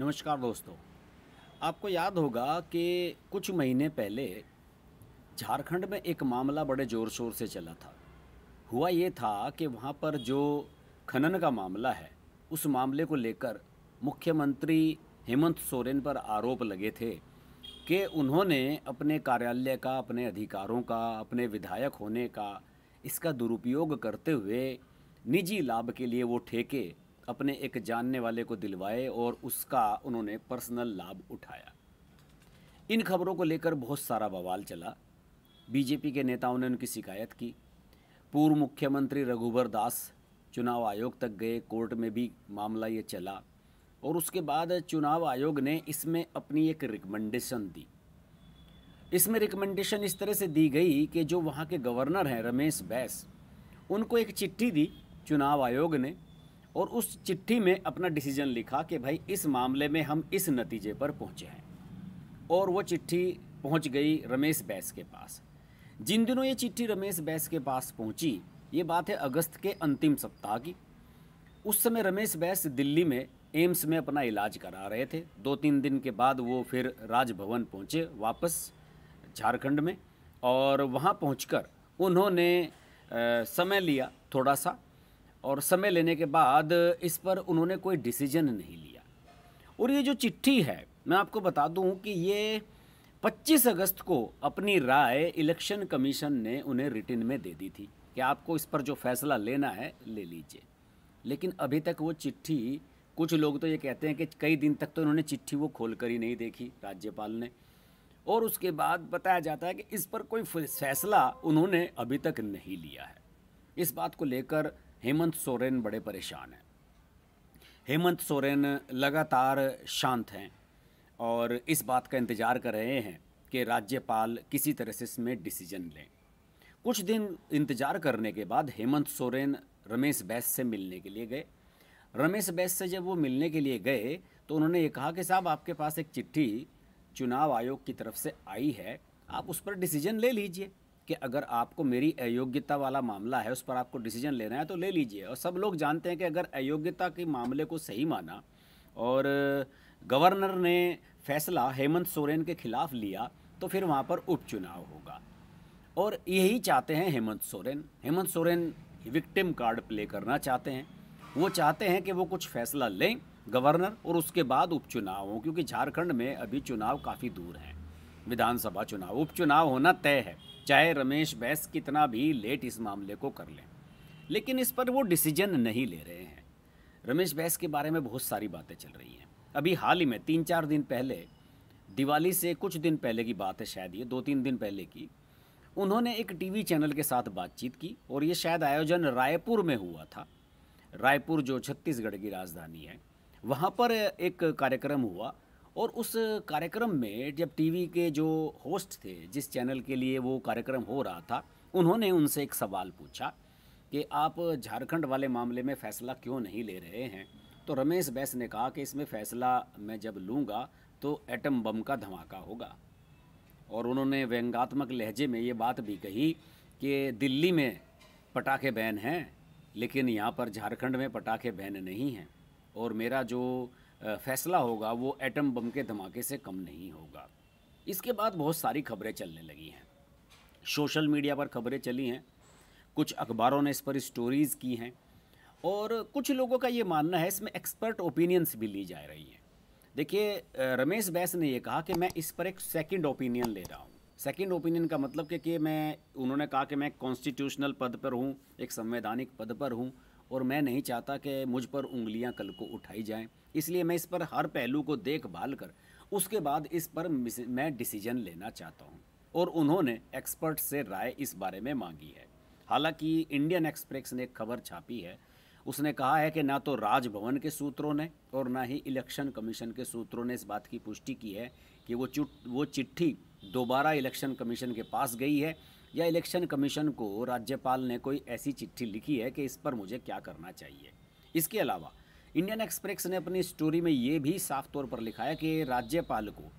नमस्कार दोस्तों आपको याद होगा कि कुछ महीने पहले झारखंड में एक मामला बड़े ज़ोर शोर से चला था हुआ ये था कि वहाँ पर जो खनन का मामला है उस मामले को लेकर मुख्यमंत्री हेमंत सोरेन पर आरोप लगे थे कि उन्होंने अपने कार्यालय का अपने अधिकारों का अपने विधायक होने का इसका दुरुपयोग करते हुए निजी लाभ के लिए वो ठेके अपने एक जानने वाले को दिलवाए और उसका उन्होंने पर्सनल लाभ उठाया इन खबरों को लेकर बहुत सारा बवाल चला बीजेपी के नेताओं ने उनकी शिकायत की पूर्व मुख्यमंत्री रघुवर दास चुनाव आयोग तक गए कोर्ट में भी मामला ये चला और उसके बाद चुनाव आयोग ने इसमें अपनी एक रिकमेंडेशन दी इसमें रिकमेंडेशन इस तरह से दी गई कि जो वहाँ के गवर्नर हैं रमेश बैस उनको एक चिट्ठी दी चुनाव आयोग ने और उस चिट्ठी में अपना डिसीजन लिखा कि भाई इस मामले में हम इस नतीजे पर पहुँचे हैं और वो चिट्ठी पहुँच गई रमेश बैस के पास जिन दिनों ये चिट्ठी रमेश बैस के पास पहुँची ये बात है अगस्त के अंतिम सप्ताह की उस समय रमेश बैस दिल्ली में एम्स में अपना इलाज करा रहे थे दो तीन दिन के बाद वो फिर राजभवन पहुँचे वापस झारखंड में और वहाँ पहुँच उन्होंने समय लिया थोड़ा सा और समय लेने के बाद इस पर उन्होंने कोई डिसीजन नहीं लिया और ये जो चिट्ठी है मैं आपको बता दूं कि ये 25 अगस्त को अपनी राय इलेक्शन कमीशन ने उन्हें रिटिन में दे दी थी कि आपको इस पर जो फैसला लेना है ले लीजिए लेकिन अभी तक वो चिट्ठी कुछ लोग तो ये कहते हैं कि कई दिन तक तो उन्होंने चिट्ठी वो खोल कर ही नहीं देखी राज्यपाल ने और उसके बाद बताया जाता है कि इस पर कोई फैसला उन्होंने अभी तक नहीं लिया है इस बात को लेकर हेमंत सोरेन बड़े परेशान हैं हेमंत सोरेन लगातार शांत हैं और इस बात का इंतज़ार कर रहे हैं कि राज्यपाल किसी तरह से इसमें डिसीजन लें कुछ दिन इंतज़ार करने के बाद हेमंत सोरेन रमेश बैस से मिलने के लिए गए रमेश बैस से जब वो मिलने के लिए गए तो उन्होंने ये कहा कि साहब आपके पास एक चिट्ठी चुनाव आयोग की तरफ से आई है आप उस पर डिसीजन ले लीजिए कि अगर आपको मेरी अयोग्यता वाला मामला है उस पर आपको डिसीजन लेना है तो ले लीजिए और सब लोग जानते हैं कि अगर अयोग्यता के मामले को सही माना और गवर्नर ने फैसला हेमंत सोरेन के खिलाफ लिया तो फिर वहाँ पर उपचुनाव होगा और यही चाहते हैं Hemant Soren Hemant Soren victim card play करना चाहते हैं वो चाहते हैं कि वो कुछ फैसला लें गवर्नर और उसके बाद उपचुनाव हों क्योंकि झारखंड में अभी चुनाव काफ़ी दूर हैं विधानसभा चुनाव उपचुनाव होना तय है चाहे रमेश बैस कितना भी लेट इस मामले को कर लें लेकिन इस पर वो डिसीजन नहीं ले रहे हैं रमेश बैस के बारे में बहुत सारी बातें चल रही हैं अभी हाल ही में तीन चार दिन पहले दिवाली से कुछ दिन पहले की बात है शायद ये दो तीन दिन पहले की उन्होंने एक टीवी चैनल के साथ बातचीत की और ये शायद आयोजन रायपुर में हुआ था रायपुर जो छत्तीसगढ़ की राजधानी है वहाँ पर एक कार्यक्रम हुआ और उस कार्यक्रम में जब टीवी के जो होस्ट थे जिस चैनल के लिए वो कार्यक्रम हो रहा था उन्होंने उनसे एक सवाल पूछा कि आप झारखंड वाले मामले में फ़ैसला क्यों नहीं ले रहे हैं तो रमेश बैस ने कहा कि इसमें फ़ैसला मैं जब लूँगा तो एटम बम का धमाका होगा और उन्होंने व्यंगात्मक लहजे में ये बात भी कही कि दिल्ली में पटाखे बैन हैं लेकिन यहाँ पर झारखंड में पटाखे बैन नहीं हैं और मेरा जो फैसला होगा वो एटम बम के धमाके से कम नहीं होगा इसके बाद बहुत सारी खबरें चलने लगी हैं सोशल मीडिया पर खबरें चली हैं कुछ अखबारों ने इस पर स्टोरीज़ की हैं और कुछ लोगों का ये मानना है इसमें एक्सपर्ट ओपिनियंस भी ली जा रही हैं देखिए रमेश बैस ने ये कहा कि मैं इस पर एक सेकंड ओपिनियन ले रहा हूँ सेकंड ओपिनियन का मतलब कि, कि मैं उन्होंने कहा कि मैं कॉन्स्टिट्यूशनल पद पर हूँ एक संवैधानिक पद पर हूँ और मैं नहीं चाहता कि मुझ पर उंगलियां कल को उठाई जाएं इसलिए मैं इस पर हर पहलू को देखभाल कर उसके बाद इस पर मैं डिसीजन लेना चाहता हूँ और उन्होंने एक्सपर्ट से राय इस बारे में मांगी है हालांकि इंडियन एक्सप्रेस ने खबर छापी है उसने कहा है कि ना तो राजभवन के सूत्रों ने और ना ही इलेक्शन कमीशन के सूत्रों ने इस बात की पुष्टि की है कि वो चुट वो चिट्ठी दोबारा इलेक्शन कमीशन के पास गई है या इलेक्शन कमीशन को राज्यपाल ने कोई ऐसी चिट्ठी लिखी है कि इस पर मुझे क्या करना चाहिए इसके अलावा इंडियन एक्सप्रेस ने अपनी स्टोरी में ये भी साफ तौर पर लिखा है कि राज्यपाल को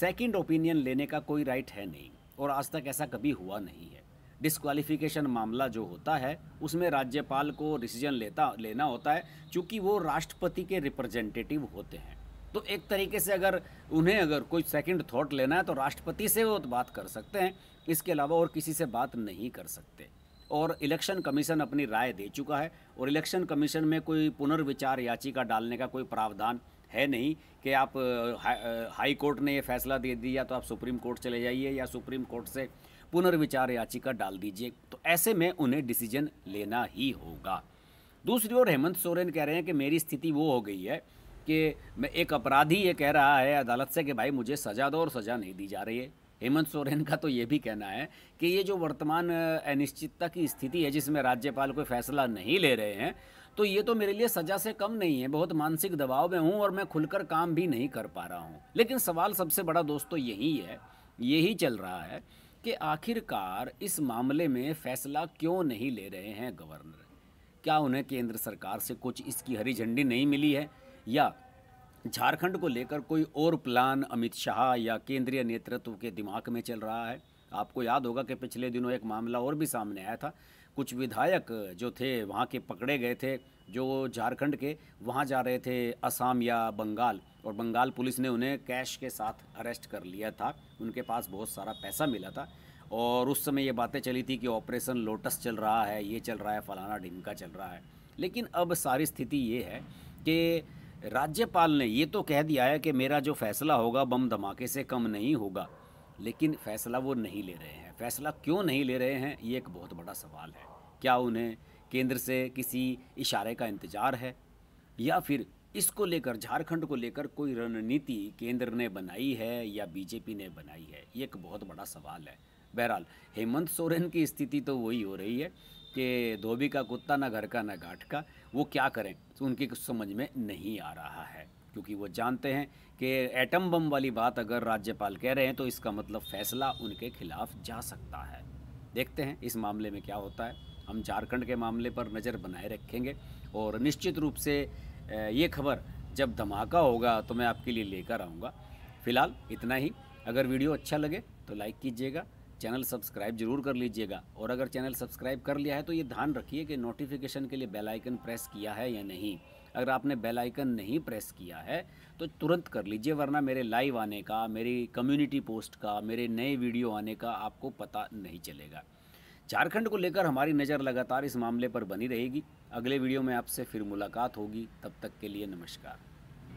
सेकंड ओपिनियन लेने का कोई राइट है नहीं और आज तक ऐसा कभी हुआ नहीं है डिस्क्वालिफिकेशन मामला जो होता है उसमें राज्यपाल को डिसीजन लेता लेना होता है क्योंकि वो राष्ट्रपति के रिप्रेजेंटेटिव होते हैं तो एक तरीके से अगर उन्हें अगर कोई सेकंड थॉट लेना है तो राष्ट्रपति से वो बात कर सकते हैं इसके अलावा और किसी से बात नहीं कर सकते और इलेक्शन कमीशन अपनी राय दे चुका है और इलेक्शन कमीशन में कोई पुनर्विचार याचिका डालने का कोई प्रावधान है नहीं कि आप हा, हाई कोर्ट ने ये फैसला दे दिया तो आप सुप्रीम कोर्ट चले जाइए या सुप्रीम कोर्ट से पुनर्विचार याचिका डाल दीजिए तो ऐसे में उन्हें डिसीजन लेना ही होगा दूसरी ओर हेमंत सोरेन कह रहे हैं कि मेरी स्थिति वो हो गई है कि मैं एक अपराधी ये कह रहा है अदालत से कि भाई मुझे सज़ा दो और सज़ा नहीं दी जा रही है हेमंत सोरेन का तो ये भी कहना है कि ये जो वर्तमान अनिश्चितता की स्थिति है जिसमें राज्यपाल कोई फैसला नहीं ले रहे हैं तो ये तो मेरे लिए सज़ा से कम नहीं है बहुत मानसिक दबाव में हूँ और मैं खुलकर काम भी नहीं कर पा रहा हूँ लेकिन सवाल सबसे बड़ा दोस्तों यही है यही चल रहा है कि आखिरकार इस मामले में फैसला क्यों नहीं ले रहे हैं गवर्नर क्या उन्हें केंद्र सरकार से कुछ इसकी हरी झंडी नहीं मिली है या झारखंड को लेकर कोई और प्लान अमित शाह या केंद्रीय नेतृत्व के दिमाग में चल रहा है आपको याद होगा कि पिछले दिनों एक मामला और भी सामने आया था कुछ विधायक जो थे वहाँ के पकड़े गए थे जो झारखंड के वहाँ जा रहे थे असम या बंगाल और बंगाल पुलिस ने उन्हें कैश के साथ अरेस्ट कर लिया था उनके पास बहुत सारा पैसा मिला था और उस समय ये बातें चली थी कि ऑपरेशन लोटस चल रहा है ये चल रहा है फलाना ढिमका चल रहा है लेकिन अब सारी स्थिति ये है कि राज्यपाल ने ये तो कह दिया है कि मेरा जो फैसला होगा बम धमाके से कम नहीं होगा लेकिन फैसला वो नहीं ले रहे हैं फैसला क्यों नहीं ले रहे हैं ये एक बहुत बड़ा सवाल है क्या उन्हें केंद्र से किसी इशारे का इंतज़ार है या फिर इसको लेकर झारखंड को लेकर कोई रणनीति केंद्र ने बनाई है या बीजेपी ने बनाई है ये एक बहुत बड़ा सवाल है बहरहाल हेमंत सोरेन की स्थिति तो वही हो रही है कि धोबी का कुत्ता ना घर का ना घाट का वो क्या करें तो उनकी कुछ समझ में नहीं आ रहा है क्योंकि वो जानते हैं कि एटम बम वाली बात अगर राज्यपाल कह रहे हैं तो इसका मतलब फैसला उनके खिलाफ जा सकता है देखते हैं इस मामले में क्या होता है हम झारखंड के मामले पर नज़र बनाए रखेंगे और निश्चित रूप से ये खबर जब धमाका होगा तो मैं आपके लिए लेकर आऊँगा फ़िलहाल इतना ही अगर वीडियो अच्छा लगे तो लाइक कीजिएगा चैनल सब्सक्राइब जरूर कर लीजिएगा और अगर चैनल सब्सक्राइब कर लिया है तो ये ध्यान रखिए कि नोटिफिकेशन के लिए बेल आइकन प्रेस किया है या नहीं अगर आपने बेल आइकन नहीं प्रेस किया है तो तुरंत कर लीजिए वरना मेरे लाइव आने का मेरी कम्युनिटी पोस्ट का मेरे नए वीडियो आने का आपको पता नहीं चलेगा झारखंड को लेकर हमारी नज़र लगातार इस मामले पर बनी रहेगी अगले वीडियो में आपसे फिर मुलाकात होगी तब तक के लिए नमस्कार